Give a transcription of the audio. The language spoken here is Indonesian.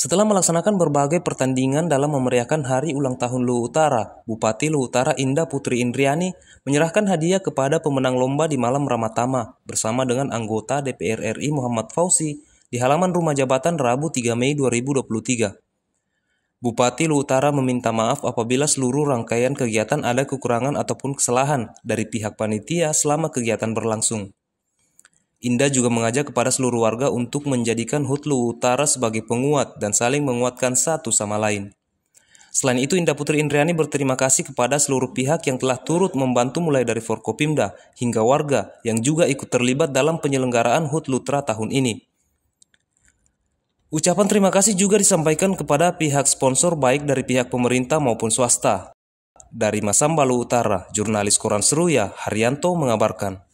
Setelah melaksanakan berbagai pertandingan dalam memeriahkan hari ulang tahun Luhu Utara, Bupati Luhu Utara Indah Putri Indriani menyerahkan hadiah kepada pemenang lomba di malam Ramatama bersama dengan anggota DPR RI Muhammad Fauzi di halaman rumah jabatan Rabu 3 Mei 2023. Bupati Luhu Utara meminta maaf apabila seluruh rangkaian kegiatan ada kekurangan ataupun kesalahan dari pihak panitia selama kegiatan berlangsung. Inda juga mengajak kepada seluruh warga untuk menjadikan Hutlu Utara sebagai penguat dan saling menguatkan satu sama lain. Selain itu, Indah Putri Indriani berterima kasih kepada seluruh pihak yang telah turut membantu mulai dari Forkopimda hingga warga yang juga ikut terlibat dalam penyelenggaraan Hut Lutra tahun ini. Ucapan terima kasih juga disampaikan kepada pihak sponsor baik dari pihak pemerintah maupun swasta. Dari Masam Balu Utara, jurnalis Koran Seruya, Haryanto mengabarkan.